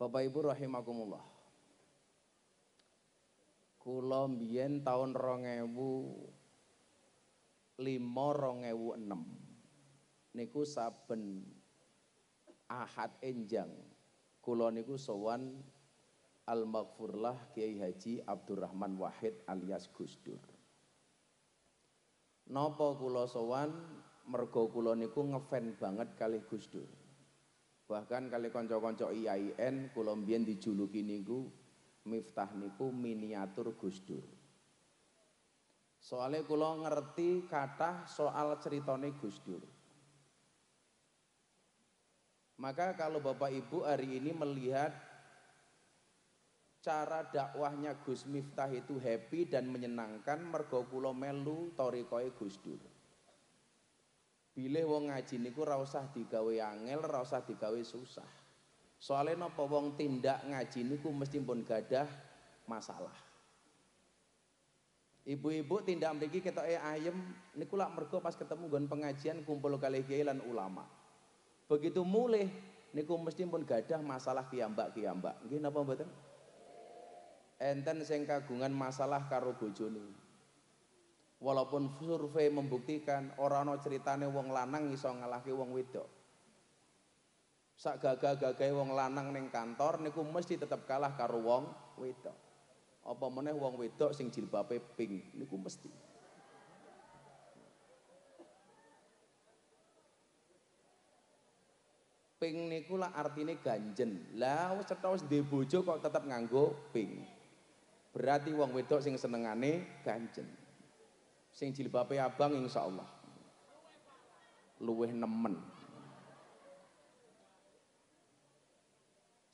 Bapak Ibu rahimakumullah. Kula mbiyen taun 2005 2006 niku saben Ahad Enjang kula niku sowan Al-Maghfurlah Kiai Haji Abdurrahman Wahid alias Gus Dur. Napa kula sowan mergo kula niku ngefan banget kali Gus Dur. Bahkan kali konco-konco IAIN Kolombian dijuluki niku Miftah niku miniatur Gus Dur. Soalnya kulo ngerti kata soal ceritone Gus Dur. Maka kalau Bapak Ibu hari ini melihat cara dakwahnya Gus Miftah itu happy dan menyenangkan mergo kula melu torikoi Gus Dur. Bilih wong ngaji niku ora usah digawe angel, ora usah digawe susah. Soalnya napa wong tindak ngaji niku mesti pun gadah masalah. Ibu-ibu tindak mriki ketoke ayem niku lak mergo pas ketemu nggon pengajian kumpul kalih kiai lan ulama. Begitu mulih niku mesti pun gadah masalah kiambak-kiambak. Nggih napa mboten? Enten sing kagungan masalah karo bojone. Walaupun survei membuktikan orang no ceritane wong lanang iso ngalahke wong wedok. Sak gagah-gagahe wong lanang neng kantor niku mesti tetap kalah karo wong wedok. Apa meneh wong wedok sing jilbabe pink niku mesti. Pink niku lah artine ganjen. Lah wis cetha wis bojo kok tetap nganggo pink. Berarti wong wedok sing senengane ganjen sing jilbabe abang insyaallah luweh nemen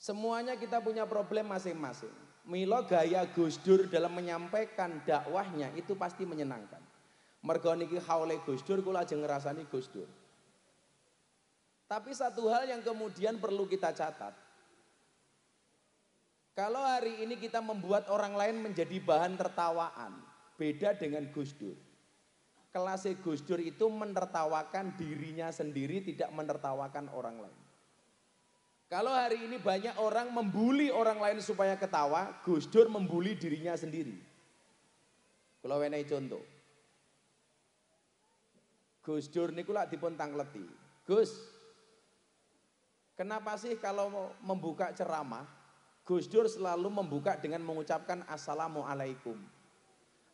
Semuanya kita punya problem masing-masing. Milo gaya Gus Dur dalam menyampaikan dakwahnya itu pasti menyenangkan. Mergo niki haule Gus Dur kula aja ngrasani Gus Dur. Tapi satu hal yang kemudian perlu kita catat. Kalau hari ini kita membuat orang lain menjadi bahan tertawaan, beda dengan Gus Dur kelas Gus Dur itu menertawakan dirinya sendiri, tidak menertawakan orang lain. Kalau hari ini banyak orang membuli orang lain supaya ketawa, Gus Dur membuli dirinya sendiri. Kalau wenehi contoh. Gus Dur niku lak dipun tangleti. Gus, kenapa sih kalau membuka ceramah, Gus Dur selalu membuka dengan mengucapkan Assalamualaikum.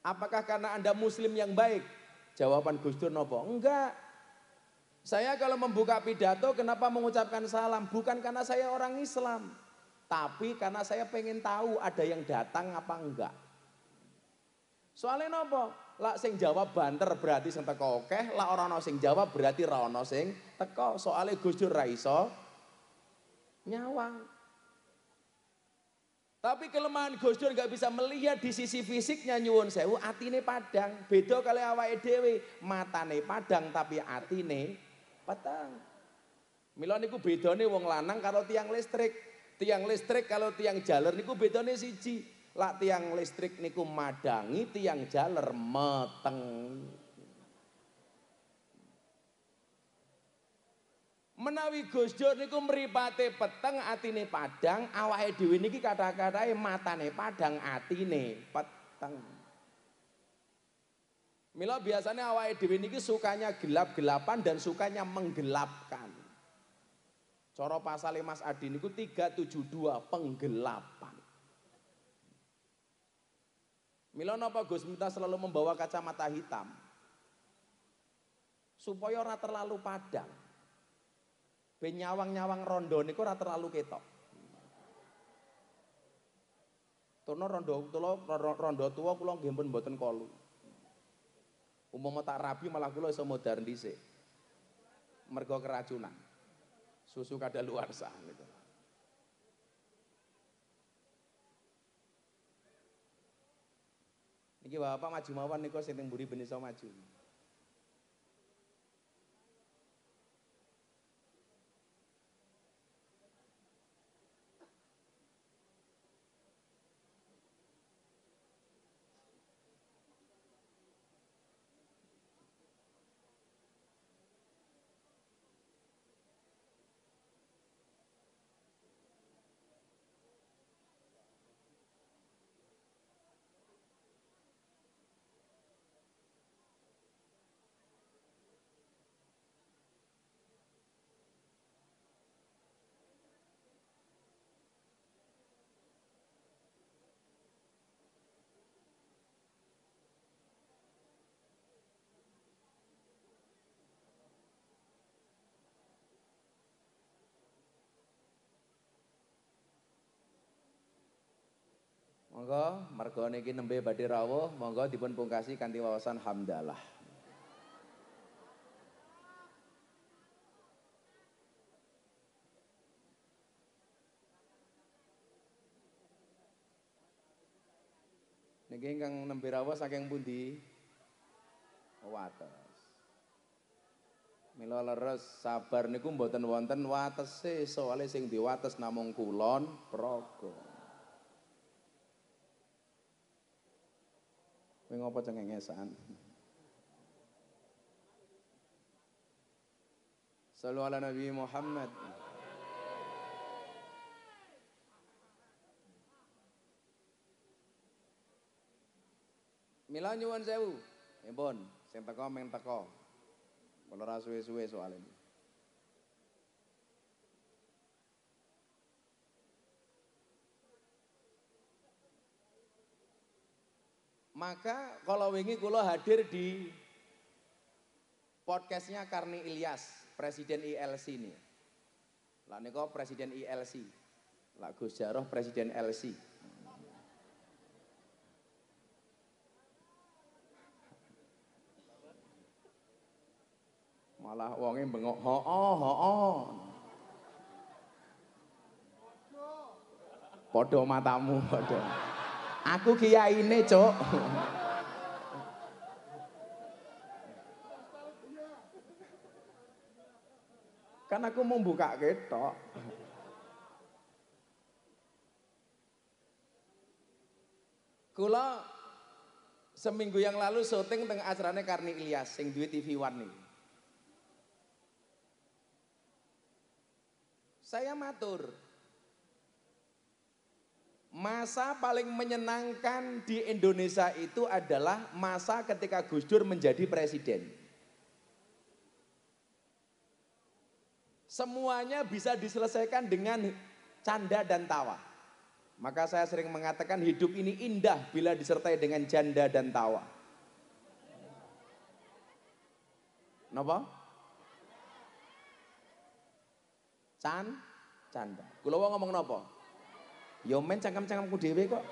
Apakah karena Anda muslim yang baik? Jawaban Gus Dur nopo? Enggak. Saya kalau membuka pidato kenapa mengucapkan salam? Bukan karena saya orang Islam. Tapi karena saya pengen tahu ada yang datang apa enggak. Soalnya nopo? Lak sing jawab banter berarti sing teko okeh. lak orang sing jawab berarti ra sing teko. Soalnya Gus Dur raiso nyawang. Tapi kelemahan Gus Dur nggak bisa melihat di sisi fisiknya nyuwun sewu atine padang. Beda kali awake dhewe, matane padang tapi atine petang. miloniku niku bedane wong lanang kalau tiang listrik. Tiang listrik kalau tiang jalur niku bedane siji. Lak tiang listrik niku madangi, tiang jalur meteng. Menawi Gus Dur niku mripate peteng atine padang, awake dhewe niki kata katae matane padang atine peteng. Mila biasanya awake dhewe niki sukanya gelap-gelapan dan sukanya menggelapkan. Coro pasal Mas Adi niku 372 penggelapan. Mila napa Gus minta selalu membawa kacamata hitam? Supaya ora terlalu padang. Ben nyawang-nyawang rondo niko rata terlalu ketok. Tono rondo kula rondo tua, kulo nggih pun mboten kalu. Umpama tak rabi malah kulo iso modern dhisik. Mergo keracunan. Susu kada luar sah gitu. Niki Bapak maju mawon niko sing teng mburi ben iso maju. Monggo mergo niki nembe badhe rawuh, monggo dipun pungkasi kanthi wawasan hamdalah. Niki ingkang nembe rawuh saking pundi? Wates. Mila leres sabar niku mboten wonten watese soalnya sing diwates namung kulon progo. Kowe ngopo cengengesan? Sallu ala Nabi Muhammad. Mila nyuwun sewu. Impun, sing teko ming teko. Kula ra suwe-suwe soal ini. Maka kalau wingi kula hadir di podcastnya Karni Ilyas, Presiden ILC ini. Lah niko Presiden ILC. Lah Gus Jaroh Presiden LC. Malah wonge bengok ho oh ho oh. Podo matamu, podo. Aku ini cok kan aku mau buka ketok. Kula seminggu yang lalu syuting tengah acaranya Karni Ilyas sing duwe TV One nih. Saya matur, Masa paling menyenangkan di Indonesia itu adalah masa ketika Gus Dur menjadi presiden. Semuanya bisa diselesaikan dengan canda dan tawa. Maka saya sering mengatakan hidup ini indah bila disertai dengan canda dan tawa. Kenapa? Can, canda. Kulo ngomong nopo. Ya men cangkem-cangkemku dhewe kok.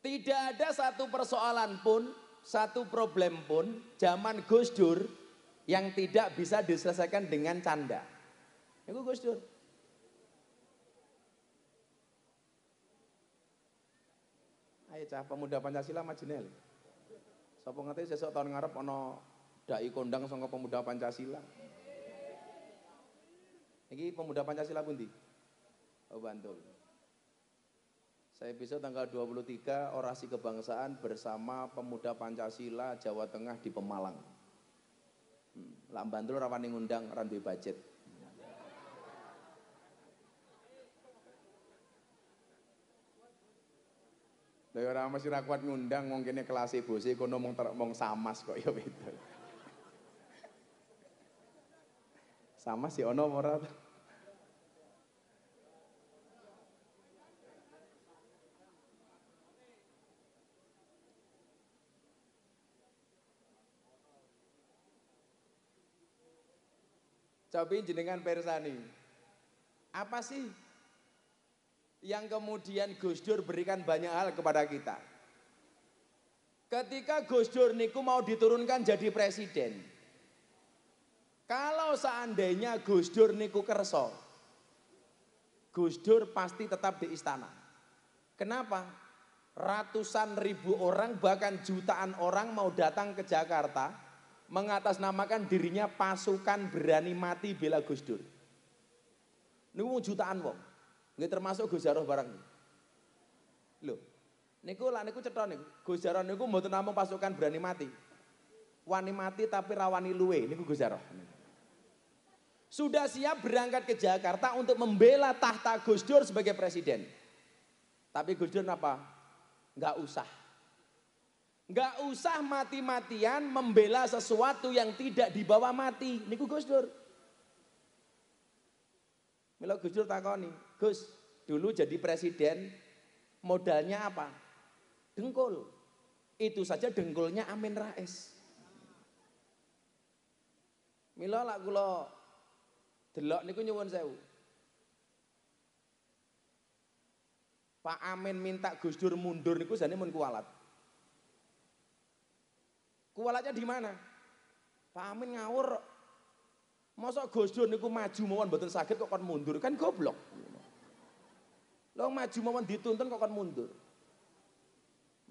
Tidak ada satu persoalan pun, satu problem pun zaman Gus Dur yang tidak bisa diselesaikan dengan canda. Itu Gus Dur. Ayo cah pemuda Pancasila majinel. Sopo ngerti sesuk tahun ngarep ana dai kondang saka pemuda Pancasila. Ini pemuda Pancasila Bunti. Oh, Bantul. Saya bisa tanggal 23 orasi kebangsaan bersama pemuda Pancasila Jawa Tengah di Pemalang. Lah hmm, Lak Bantul yang ngundang randu budget. Lah ora mesti ra ngundang wong kene kelas e bose kono mung ngomong samas kok ya beda. Sama si ono ora. Cobi jenengan persani. Apa sih yang kemudian Gus Dur berikan banyak hal kepada kita? Ketika Gus Dur niku mau diturunkan jadi presiden, kalau seandainya Gus Dur niku kerso, Gus Dur pasti tetap di istana. Kenapa? Ratusan ribu orang bahkan jutaan orang mau datang ke Jakarta mengatasnamakan dirinya pasukan berani mati bela Gus Dur. Niku jutaan wong. Nggih termasuk Gus Jaroh barang. Loh, niku lah niku cetha niku. Gus Jaroh niku mboten namung pasukan berani mati. Wani mati tapi rawani luwe niku Gus Jaroh. Niku sudah siap berangkat ke Jakarta untuk membela tahta Gus Dur sebagai presiden. Tapi Gus Dur apa? Nggak usah. Nggak usah mati-matian membela sesuatu yang tidak dibawa mati. Niku Gus Dur. Milo Gus Dur nih, Gus, dulu jadi presiden modalnya apa? Dengkul. Itu saja dengkulnya Amin Rais. Milo lah kalau Delok niku nyuwun sewu. Pak Amin minta Gus Dur mundur niku jane mun kualat. Kualatnya di mana? Pak Amin ngawur. Mosok Gus Dur niku maju mawon mboten sakit kok kon mundur, kan goblok. Lo maju mawon dituntun kok kon mundur.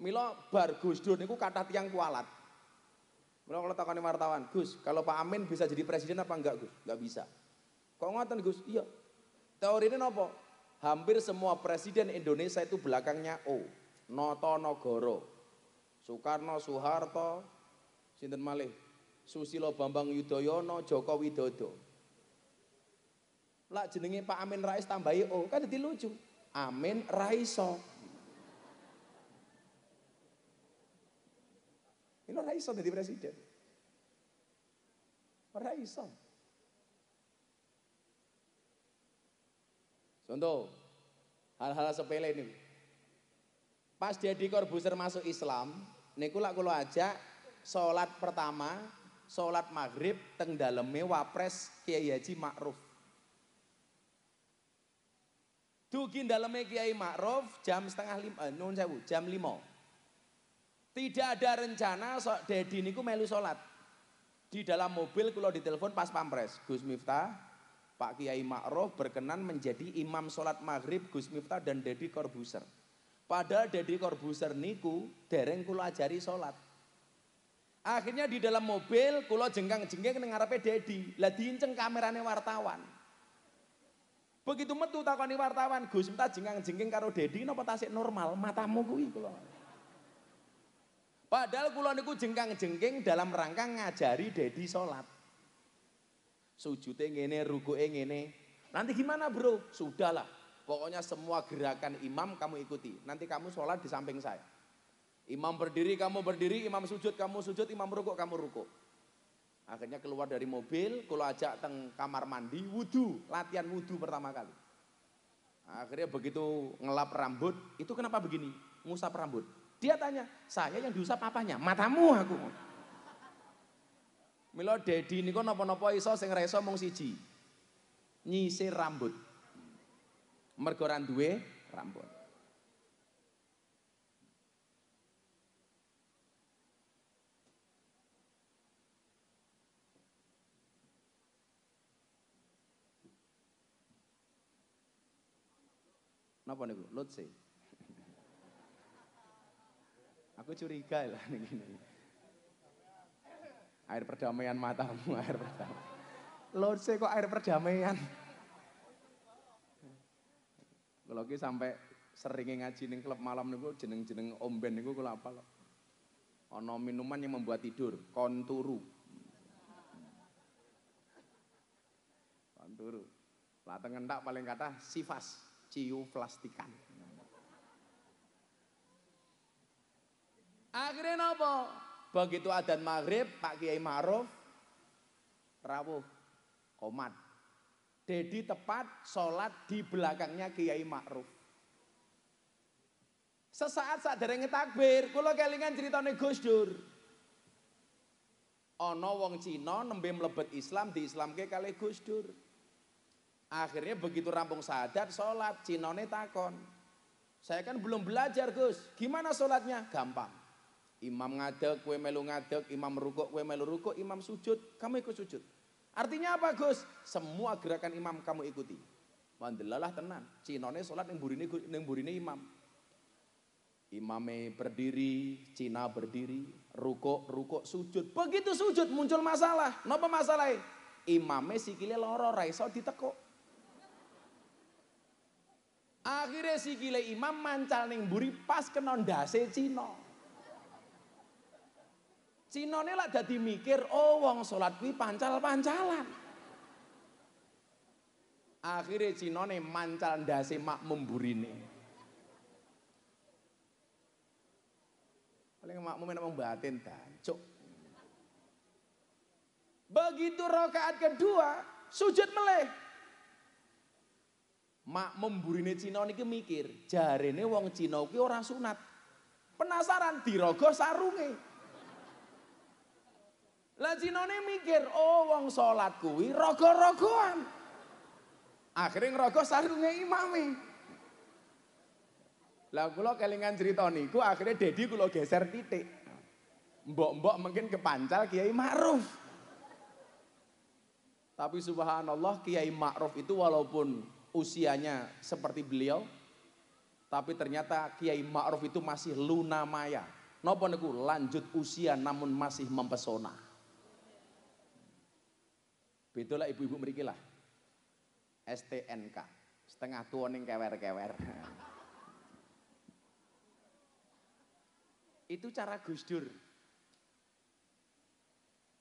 milo bar Gus Dur niku kata tiang kualat. Milo kalau takoni wartawan, Gus, kalau Pak Amin bisa jadi presiden apa enggak, Gus? Enggak bisa. Kok ngoten Gus? Iya. Teori ini apa? Hampir semua presiden Indonesia itu belakangnya O. Noto Nogoro. Soekarno, Soeharto, Sinten Malih, Susilo Bambang Yudhoyono, Joko Widodo. Lah jenenge Pak Amin Rais tambahi O, kan jadi lucu. Amin Raiso. Ini Raiso jadi presiden. Raiso. Contoh, hal-hal sepele ini. Pas jadi korbuser masuk Islam, niku lak kula ajak salat pertama, salat maghrib teng daleme wapres Kiai Haji Ma'ruf. Dugi daleme Kiai Ma'ruf jam setengah lima, eh, nun sewu, jam lima. Tidak ada rencana sok Dedi niku melu salat. Di dalam mobil kula ditelepon pas pampres, Gus Miftah, Pak Kiai Ma'ruf berkenan menjadi imam sholat maghrib Gus Miftah dan Deddy Corbuzier. Padahal Deddy Corbuzier niku dereng kula ajari sholat. Akhirnya di dalam mobil kula jenggang jenggeng, ning ngarepe Deddy. Lah diinceng kamerane wartawan. Begitu metu takoni wartawan, Gus Miftah jenggang jenggeng karo Deddy napa tasik normal matamu kuwi kula. Padahal kula niku jenggang jenggeng dalam rangka ngajari Dedi sholat. Sujudnya ngene, ruku ngene. Nanti gimana bro? Sudahlah. Pokoknya semua gerakan imam kamu ikuti. Nanti kamu sholat di samping saya. Imam berdiri, kamu berdiri. Imam sujud, kamu sujud. Imam rukuk, kamu rukuk. Akhirnya keluar dari mobil, kalau ajak teng kamar mandi, wudhu, latihan wudhu pertama kali. Akhirnya begitu ngelap rambut, itu kenapa begini? Musa rambut. Dia tanya, saya yang diusap apanya? Matamu aku. Mila Dedi niku napa-napa iso sing ra iso mung siji. Nyisir rambut. Mergo ra duwe rambut. Napa niku? Lutse. Aku curiga lah ning ngene. Air perdamaian matamu, air perdamaian. sih kok air perdamaian. Kalau ki sampai sering ngaji neng klub malam niku jeneng-jeneng omben niku apa loh? ono minuman yang membuat tidur, konturu. Konturu. tengen entak paling kata sifas, ciu plastikan. Akhirnya nopo? Begitu adan maghrib, Pak Kiai Maruf, rawuh, komat. Dedi tepat sholat di belakangnya Kiai Ma'ruf. Sesaat saat dari ngetakbir, kalau kelingan cerita Gus Dur. Ono wong Cina nembe mlebet Islam di Islam ke kali Gus Dur. Akhirnya begitu rampung sadar sholat, cino takon. Saya kan belum belajar Gus, gimana sholatnya? Gampang. Imam ngadeg, kue melu ngadeg, imam rukuk, kue melu rukuk, imam sujud, kamu ikut sujud. Artinya apa Gus? Semua gerakan imam kamu ikuti. Mandelalah tenan, cinone sholat yang burine, yang burine imam. Imame berdiri, Cina berdiri, rukuk, rukuk, sujud. Begitu sujud muncul masalah. Napa masalahnya? Imame sikile loro raiso ditekuk. Akhirnya sikile imam mancal ning buri pas kenon dase Cina. Cinone lah jadi mikir, oh wong sholat kuwi pancal-pancalan. Akhirnya Cinone mancal ndase mak memburine. Paling mak makmum enak batin tancuk. Begitu rokaat kedua, sujud meleh. mak memburine Cina niki mikir, jarene wong Cina kuwi ora sunat. Penasaran dirogo sarunge. Lah jinone mikir, oh wong salat kuwi rogo-rogoan. Akhire ngrogo sarunge imame. Lah kula kelingan cerita niku akhirnya Dedi kula geser titik. Mbok-mbok mungkin kepancal Kiai Ma'ruf. Tapi subhanallah Kiai Ma'ruf itu walaupun usianya seperti beliau tapi ternyata Kiai Ma'ruf itu masih luna maya. Nopo niku lanjut usia namun masih mempesona. Betulah ibu-ibu mriki lah. STNK, setengah tua ning kewer-kewer. Itu cara Gus Dur.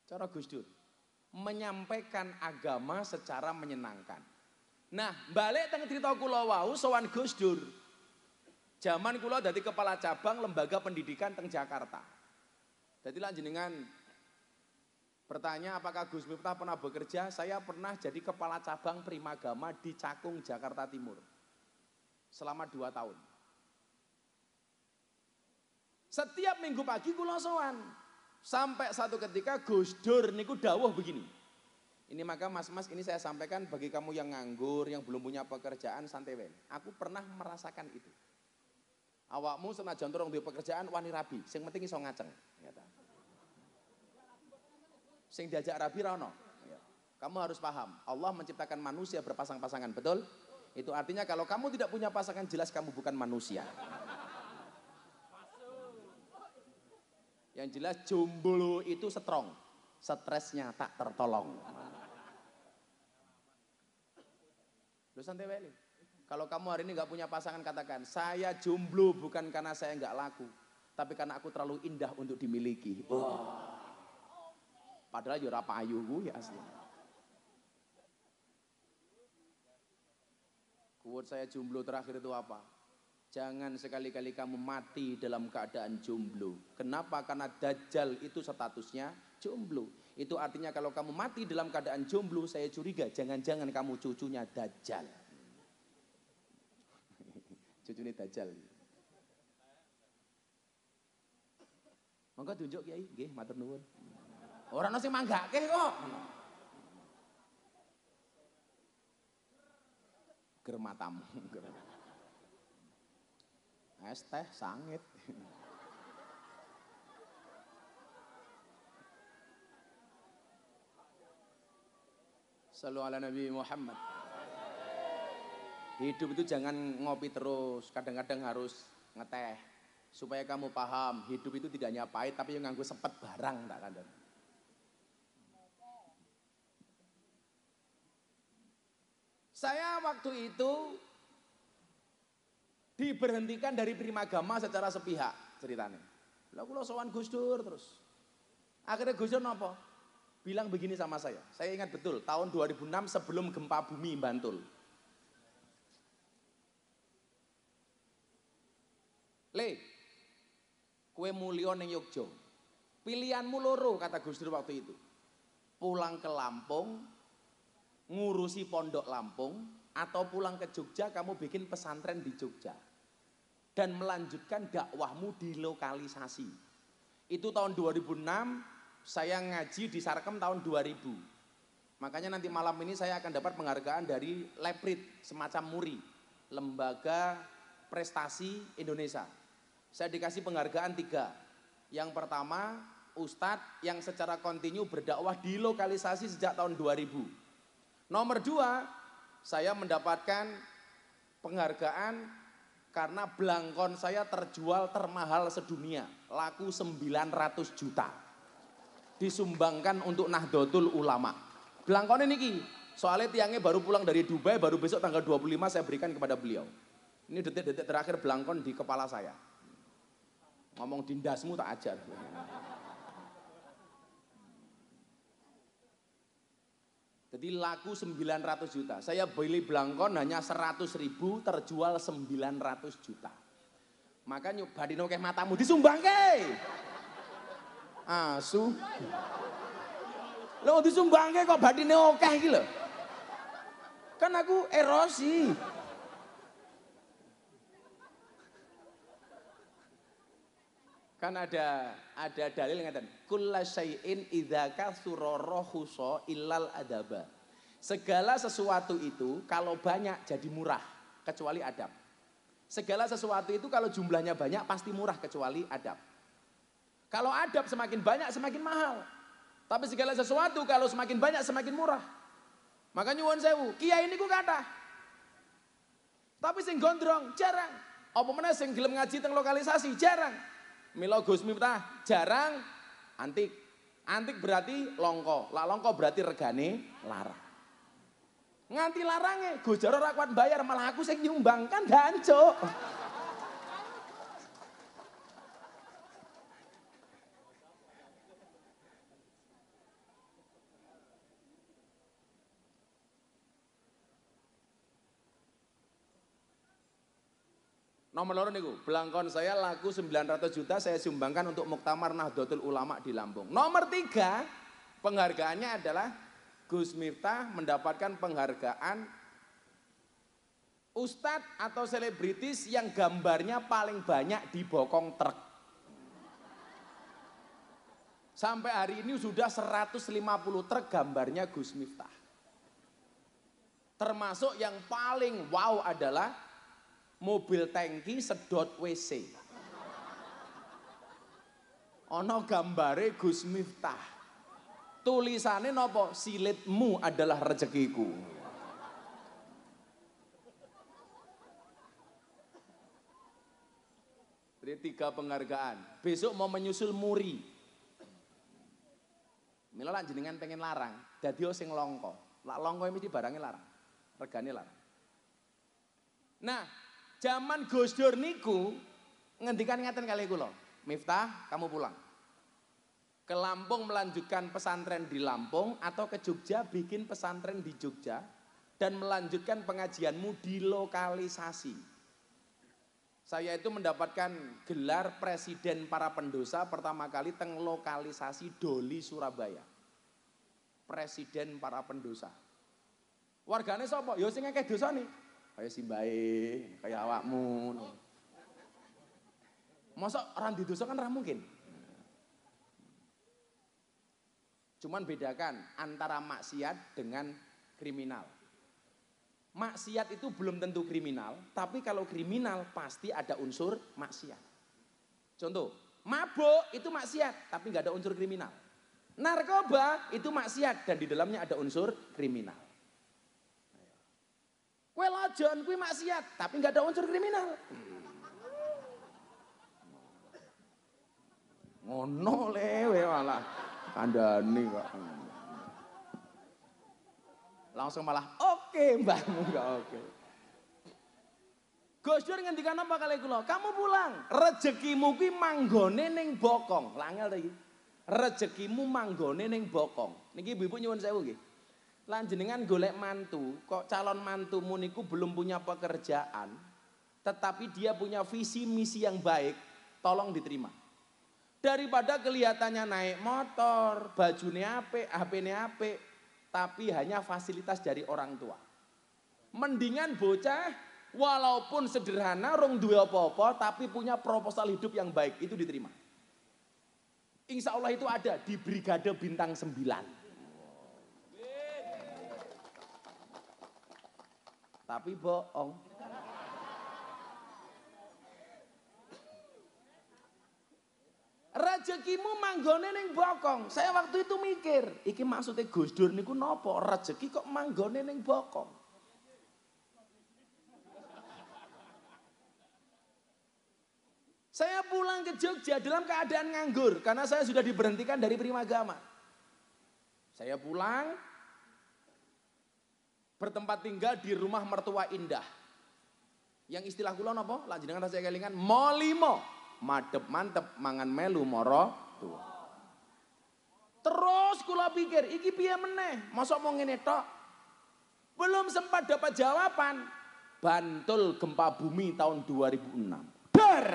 Cara Gus Dur menyampaikan agama secara menyenangkan. Nah, balik teng cerita kula wau sowan Gus Dur. Zaman kula dari kepala cabang lembaga pendidikan teng Jakarta. Jadi lanjut dengan. Bertanya apakah Gus Miftah pernah bekerja? Saya pernah jadi kepala cabang Primagama di Cakung, Jakarta Timur. Selama dua tahun. Setiap minggu pagi kula sowan. Sampai satu ketika Gus Dur niku dawuh begini. Ini maka mas-mas ini saya sampaikan bagi kamu yang nganggur, yang belum punya pekerjaan, santai wen. Aku pernah merasakan itu. Awakmu senajan turun di pekerjaan wani rabi, Yang penting iso ngaceng. Ya Sing diajak rabi rono. Iya. Kamu harus paham, Allah menciptakan manusia berpasang-pasangan, betul? Itu artinya kalau kamu tidak punya pasangan jelas kamu bukan manusia. Yang jelas jomblo itu strong, stresnya tak tertolong. Lu santai beli, Kalau kamu hari ini nggak punya pasangan katakan, saya jomblo bukan karena saya nggak laku, tapi karena aku terlalu indah untuk dimiliki. Wow. Padahal yo ya ora payu kuwi ya asli. Kuat saya jomblo terakhir itu apa? Jangan sekali-kali kamu mati dalam keadaan jomblo. Kenapa? Karena dajjal itu statusnya jomblo. Itu artinya kalau kamu mati dalam keadaan jomblo, saya curiga jangan-jangan kamu cucunya dajjal. Cucunya dajjal. Monggo tunjuk Kiai, nggih matur nuwun. Orang nasi ke kok. Germatamu. Es teh sangit. Selalu ala Nabi Muhammad. Hidup itu jangan ngopi terus, kadang-kadang harus ngeteh. Supaya kamu paham, hidup itu tidak hanya pahit tapi yang nganggu sepet barang tak kadang. Saya waktu itu diberhentikan dari prima primagama secara sepihak ceritanya. Lalu kalau sowan Gus Dur terus. Akhirnya Gus Dur nopo? Bilang begini sama saya. Saya ingat betul tahun 2006 sebelum gempa bumi Bantul. Le, kue mulio neng Yogyo. Pilihanmu loro kata Gus Dur waktu itu. Pulang ke Lampung ngurusi pondok Lampung atau pulang ke Jogja kamu bikin pesantren di Jogja dan melanjutkan dakwahmu di lokalisasi. Itu tahun 2006 saya ngaji di Sarkem tahun 2000. Makanya nanti malam ini saya akan dapat penghargaan dari Leprit semacam Muri, Lembaga Prestasi Indonesia. Saya dikasih penghargaan tiga. Yang pertama Ustadz yang secara kontinu berdakwah di lokalisasi sejak tahun 2000. Nomor dua, saya mendapatkan penghargaan karena belangkon saya terjual termahal sedunia, laku 900 juta. Disumbangkan untuk Nahdlatul Ulama. Belangkon ini ki, soalnya tiangnya baru pulang dari Dubai, baru besok tanggal 25 saya berikan kepada beliau. Ini detik-detik terakhir belangkon di kepala saya. Ngomong dindasmu tak ajar. Jadi laku 900 juta. Saya beli belangkon hanya 100 ribu terjual 900 juta. Maka nyobadino ke matamu disumbang ke. Asu. Lo disumbang ke kok badine oke gila Kan aku erosi. Kan ada ada dalil yang ngatain kulla syai'in illal adaba. Segala sesuatu itu kalau banyak jadi murah kecuali adab. Segala sesuatu itu kalau jumlahnya banyak pasti murah kecuali adab. Kalau adab semakin banyak semakin mahal. Tapi segala sesuatu kalau semakin banyak semakin murah. Makanya wan sewu, kiai ku kata Tapi sing gondrong jarang. Apa mana sing gelem ngaji teng lokalisasi jarang milogus Gus Miftah jarang antik. Antik berarti longko, lah longko berarti regane larang. Nganti larange, gue jarang rakwat bayar malah aku sing nyumbang kan Nomor loro niku, belangkon saya laku 900 juta saya sumbangkan untuk Muktamar Nahdlatul Ulama di Lampung. Nomor tiga, penghargaannya adalah Gus Miftah mendapatkan penghargaan Ustadz atau selebritis yang gambarnya paling banyak di bokong truk. Sampai hari ini sudah 150 truk gambarnya Gus Miftah. Termasuk yang paling wow adalah mobil tangki sedot WC. Ono gambare Gus Miftah. Tulisannya nopo silitmu adalah rezekiku. Jadi tiga penghargaan. Besok mau menyusul muri. Mila lah jenengan pengen larang. Jadi sing longko. Lak longko mesti barangnya larang. Regane larang. Nah, Zaman Gus Dur niku ngendikan ngaten kali kula. Miftah, kamu pulang. Ke Lampung melanjutkan pesantren di Lampung atau ke Jogja bikin pesantren di Jogja dan melanjutkan pengajianmu di lokalisasi. Saya itu mendapatkan gelar presiden para pendosa pertama kali teng lokalisasi Doli Surabaya. Presiden para pendosa. Wargane sapa? Ya sing akeh nih kayak si bae, kayak awakmu. Masa orang di dosa kan orang mungkin. Cuman bedakan antara maksiat dengan kriminal. Maksiat itu belum tentu kriminal, tapi kalau kriminal pasti ada unsur maksiat. Contoh, mabuk itu maksiat, tapi nggak ada unsur kriminal. Narkoba itu maksiat dan di dalamnya ada unsur kriminal. Kue lajon, kue maksiat, tapi nggak ada unsur kriminal. Ngono lewe malah kandani kok. Langsung malah oke okay, mbahmu nggak oke. Okay. Gus Dur ngendikan apa kali kula? Kamu pulang, rezekimu kui manggone ning bokong. Langel lagi. Rejekimu Rezekimu manggone ning bokong. Niki ibu-ibu nyuwun saya nggih. Lanjenengan golek mantu, kok calon mantumu niku belum punya pekerjaan, tetapi dia punya visi misi yang baik, tolong diterima. Daripada kelihatannya naik motor, bajunya apik, hp ini apik, tapi hanya fasilitas dari orang tua. Mendingan bocah walaupun sederhana rong dua apa-apa tapi punya proposal hidup yang baik itu diterima. Insya Allah itu ada di Brigade Bintang 9. tapi bohong. Rezekimu manggone neng bokong. Saya waktu itu mikir, iki maksudnya Gus Dur niku nopo? Rezeki kok manggone neng bokong? Saya pulang ke Jogja dalam keadaan nganggur karena saya sudah diberhentikan dari prima gama. Saya pulang, bertempat tinggal di rumah mertua indah. Yang istilah apa? lanjut dengan rasa kelingan molimo. Madep mantep mangan melu moro tua. Terus kula pikir, iki piye meneh? masuk mau ngene tok? Belum sempat dapat jawaban. Bantul gempa bumi tahun 2006. ber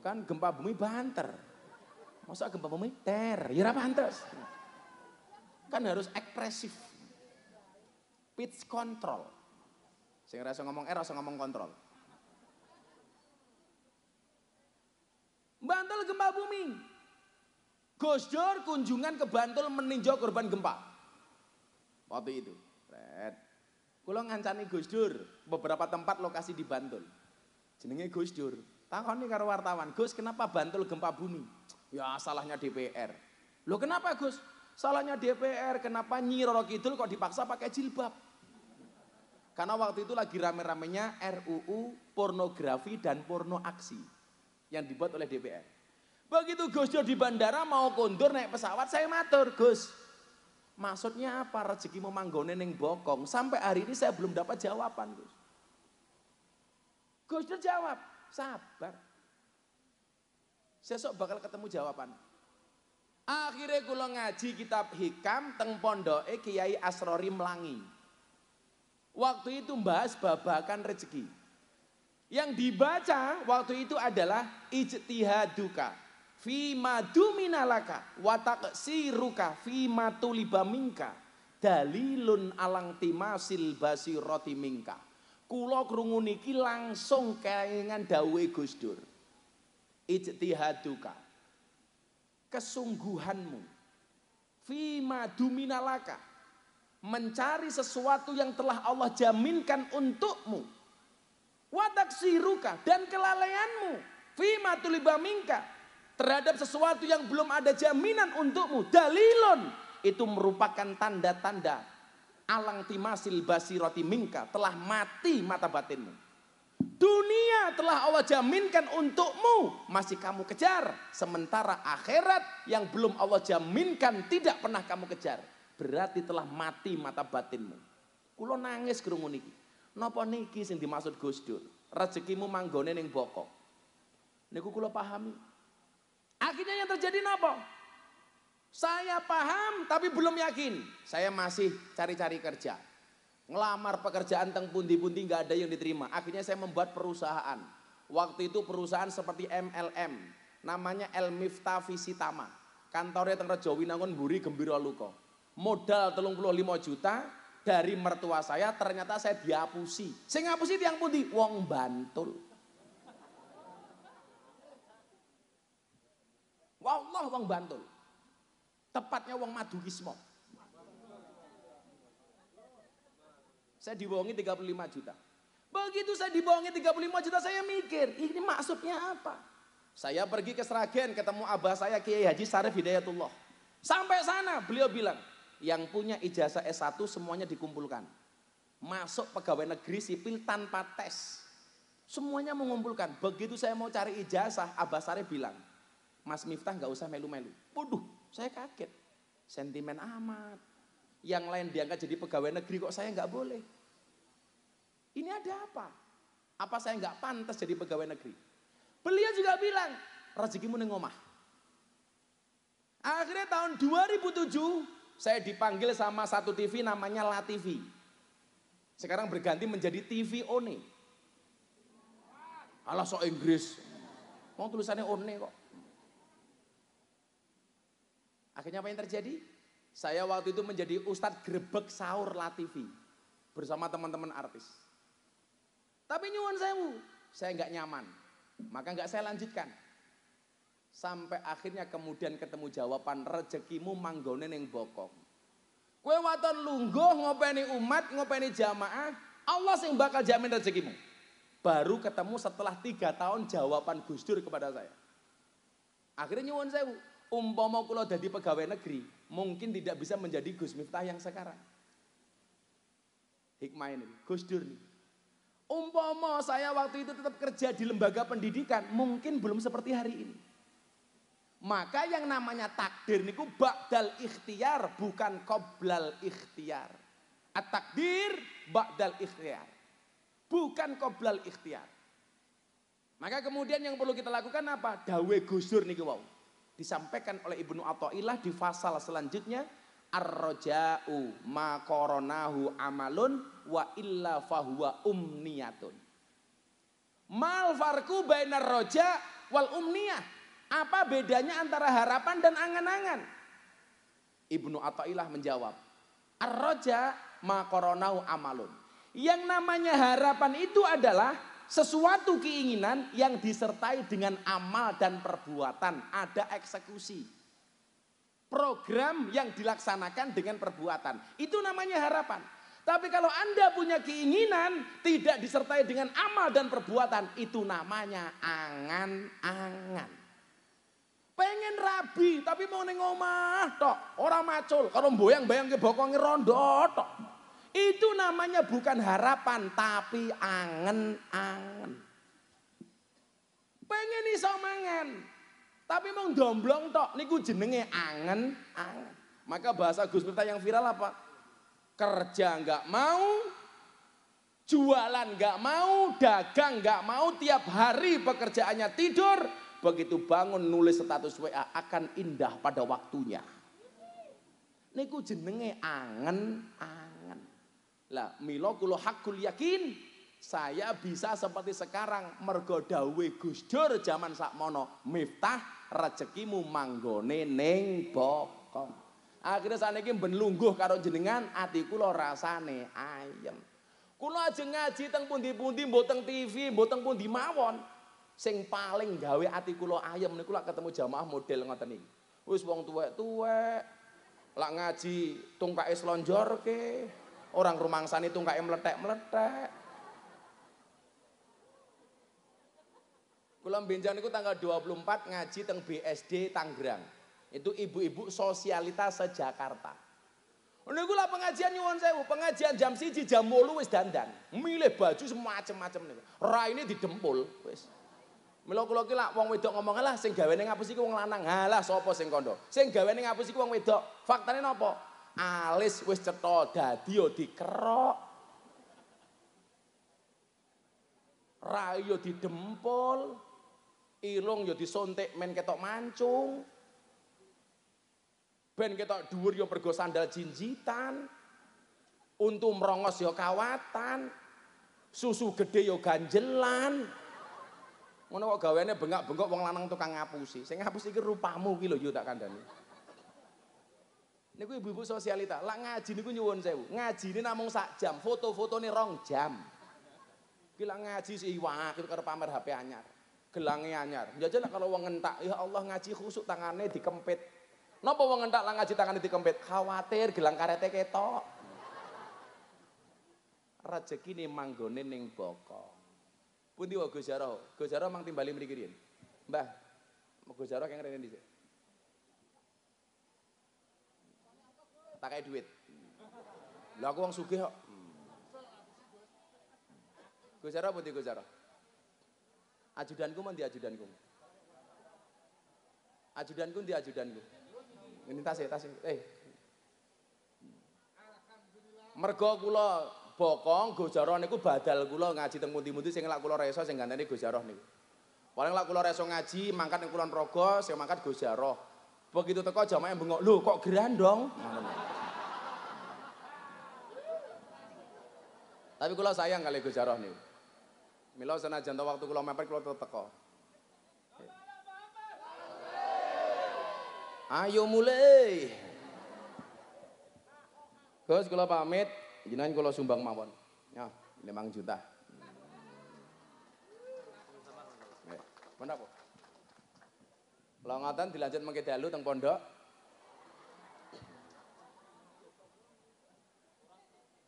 kan gempa bumi banter. Masa gempa bumi ter, ya pantas. Kan harus ekspresif. Pitch control. Sehingga rasa ngomong error, rasa ngomong kontrol. Bantul gempa bumi. Gus Dur kunjungan ke Bantul meninjau korban gempa. Waktu itu. Red. Kulo ngancani Gus Dur beberapa tempat lokasi di Bantul. Jenenge Gus Dur nih karo wartawan, Gus kenapa Bantul gempa bumi? Ya salahnya DPR. Loh kenapa Gus? Salahnya DPR, kenapa Nyi Roro Kidul kok dipaksa pakai jilbab? Karena waktu itu lagi rame-ramenya RUU pornografi dan porno aksi yang dibuat oleh DPR. Begitu Gus Dur di bandara mau kondur naik pesawat, saya matur Gus. Maksudnya apa rezeki memanggone neng bokong? Sampai hari ini saya belum dapat jawaban Gus. Gus Dur jawab, Sabar. Sesok bakal ketemu jawaban. Akhirnya kula ngaji kitab hikam teng pondoke Kiai Asrori Melangi. Waktu itu bahas babakan rezeki. Yang dibaca waktu itu adalah ijtihaduka fima duminalaka wataqsiruka fima tuliba minka dalilun alang timasil basirati minka. Kulo krungu niki langsung kelingan dawe Gus Dur. Ijtihaduka. Kesungguhanmu. Fima duminalaka. Mencari sesuatu yang telah Allah jaminkan untukmu. siruka dan kelalaianmu. Fima tulibamingka. Terhadap sesuatu yang belum ada jaminan untukmu. Dalilon. Itu merupakan tanda-tanda alang timasil roti mingka telah mati mata batinmu. Dunia telah Allah jaminkan untukmu, masih kamu kejar. Sementara akhirat yang belum Allah jaminkan tidak pernah kamu kejar. Berarti telah mati mata batinmu. Kulo nangis krungu niki. Napa niki sing dimaksud Gus Dur? Rezekimu manggone ning bokok. Niku kulo pahami. Akhirnya yang terjadi napa? Saya paham tapi belum yakin. Saya masih cari-cari kerja. Ngelamar pekerjaan teng pundi-pundi nggak ada yang diterima. Akhirnya saya membuat perusahaan. Waktu itu perusahaan seperti MLM. Namanya El Miftah Visitama. Kantornya teng Rejo Winangun Buri Gembira Luko. Modal 35 juta dari mertua saya ternyata saya dihapusi. Saya ngapusi tiang pundi, wong bantul. Wallah wong bantul. Tepatnya wong Madukismo. Saya dibohongi 35 juta. Begitu saya dibohongi 35 juta saya mikir, ini maksudnya apa? Saya pergi ke Sragen ketemu abah saya Kiai Haji Sarif Hidayatullah. Sampai sana beliau bilang, yang punya ijazah S1 semuanya dikumpulkan. Masuk pegawai negeri sipil tanpa tes. Semuanya mengumpulkan. Begitu saya mau cari ijazah, Abah Sarif bilang, Mas Miftah gak usah melu-melu. Waduh, -melu. Saya kaget. Sentimen amat. Yang lain diangkat jadi pegawai negeri kok saya nggak boleh. Ini ada apa? Apa saya nggak pantas jadi pegawai negeri? Beliau juga bilang, rezekimu neng omah. Akhirnya tahun 2007 saya dipanggil sama satu TV namanya La TV. Sekarang berganti menjadi TV One. Alah sok Inggris. Mau tulisannya One kok. Akhirnya apa yang terjadi? Saya waktu itu menjadi ustadz grebek sahur Latifi bersama teman-teman artis. Tapi nyuwun sewu, saya nggak nyaman. Maka nggak saya lanjutkan. Sampai akhirnya kemudian ketemu jawaban rezekimu manggone yang bokong. Kue waton lungguh ngopeni umat, ngopeni jamaah, Allah sing bakal jamin rezekimu. Baru ketemu setelah tiga tahun jawaban Gus Dur kepada saya. Akhirnya nyuwun sewu, Umpama kula dadi pegawai negeri, mungkin tidak bisa menjadi Gus Miftah yang sekarang. Hikmah ini, Gus Dur nih. Umpama saya waktu itu tetap kerja di lembaga pendidikan, mungkin belum seperti hari ini. Maka yang namanya takdir niku bakdal ikhtiar bukan koblal ikhtiar. At-takdir bakdal ikhtiar. Bukan koblal ikhtiar. Maka kemudian yang perlu kita lakukan apa? Dawe gusur niku wau. Wow disampaikan oleh Ibnu Athaillah di pasal selanjutnya arrojau makoronahu ma amalun wa illa fahuwa umniyatun. Mal farku bainar roja wal umniyah. Apa bedanya antara harapan dan angan-angan? Ibnu Athaillah menjawab, arroja makoronahu ma amalun. Yang namanya harapan itu adalah sesuatu keinginan yang disertai dengan amal dan perbuatan, ada eksekusi. Program yang dilaksanakan dengan perbuatan, itu namanya harapan. Tapi kalau Anda punya keinginan tidak disertai dengan amal dan perbuatan, itu namanya angan-angan. Pengen rabi tapi mau nengomah tok, orang macul, kalau mboyang-bayang ke bokongnya rondo tok. Itu namanya bukan harapan tapi angen-angen. Pengen iso mangan. Tapi mau domblong tok niku jenenge angen-angen. Maka bahasa Gus Miftah yang viral apa? Kerja nggak mau, jualan nggak mau, dagang nggak mau, tiap hari pekerjaannya tidur, begitu bangun nulis status WA akan indah pada waktunya. ini Niku jenenge angen-angen. Lah milo kulo hakul yakin saya bisa seperti sekarang mergodawe gusdur jaman sakmono miftah rezekimu manggone neng bokong. Akhirnya saat ini ben lungguh karo jenengan hati kulo rasane ayem. Kulo aja ngaji teng pundi pundi boteng TV boteng pundi mawon. Sing paling gawe hati kulo ayem nih kulo ketemu jamaah model ngoten ini. Wis wong tuwek tuwek lak ngaji tungkae selonjor ke. Okay. Orang itu tungkae meletek-meletek. Kulam benjan itu tanggal 24 ngaji teng BSD Tanggerang. Itu ibu-ibu sosialitas se-Jakarta. Ini gula pengajian nyuwun sewu, pengajian jam siji jam mulu wis dandan. Milih baju semacam-macam nih. Ra ini didempul wis. Mila kula ki lak wong wedok ngomong lah sing gawene ngapus iku wong lanang. Halah sapa sing kondo. Sing gawene ngapus iku wong wedok. Faktane napa? alis wis cetha dadi yo dikerok. Rai yo didempol. Ilung yo disuntik men ketok mancung. Ben ketok dhuwur yo pergo sandal jinjitan. Untu merongos yo kawatan. Susu gede yo ganjelan. Ngono kok gaweane bengak-bengok wong lanang tukang ngapusi. Sing ngapusi iki rupamu ki lho yo tak kandani. Niku ibu-ibu sosialita, lak ngaji niku nyuwun sewu. Ngaji ini namung sak jam, foto-foto ini rong jam. Kila ngaji si wah, kita gitu karo pamer HP anyar. Gelangnya anyar. Ya lah kalau wong ngentak, ya Allah ngaji khusuk tangannya dikempit. Napa wong ngentak lah ngaji tangannya dikempit? Khawatir gelang karete ketok. Rezeki ini manggone ning boko. Pundi wae Gus Jaro? Gus Jaro mang timbali mriki Mbah, Gus Jaro kene dhisik. pakai duit. Lah aku wong sugih kok. Gus Jaro pun di Gus Jaro. Ajudanku mandi ajudanku. Ajudanku di ajudanku. Ini tas ya, tas ya. Eh. Mergo kula bokong Gus Jaro niku badal kula ngaji teng pundi-pundi sing lak kula reso sing gantene Gus Jaro niku. Paling lak kula reso ngaji mangkat ning Kulon Progo sing mangkat Gus Jaro. Begitu teko jamaah bengok, "Lho kok gerandong?" dong? Tapi kalau sayang kali Gus jaroh nih. milo senajan jantung waktu kalau mepet kula teko. Ayo mulai. Gus kalau pamit, jinan kalau sumbang mawon. Ya, memang juta. Eh, pondok. Kalau ngoten dilanjut mengke dalu teng pondok.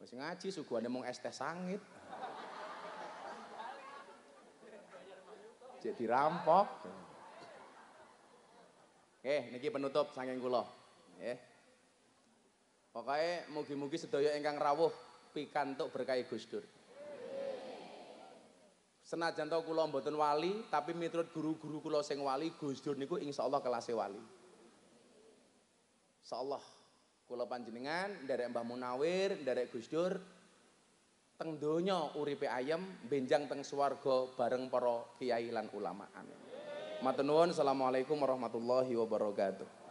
Wis ngaji suguhane mung es teh sangit. Cek dirampok. Eh, niki penutup saking kula. Nggih. Pokoke mugi-mugi sedaya ingkang rawuh pikantuk berkah Gus Dur. Senajan to kula mboten wali, tapi miturut guru-guru kula sing wali, Gus Dur niku insyaallah kelas wali. Insyaallah Kula panjenengan nderek Mbah Munawir, dari Gus Dur teng donya uripe ayam, benjang teng swarga bareng para kiai lan ulama. Amin. Matur assalamualaikum warahmatullahi wabarakatuh.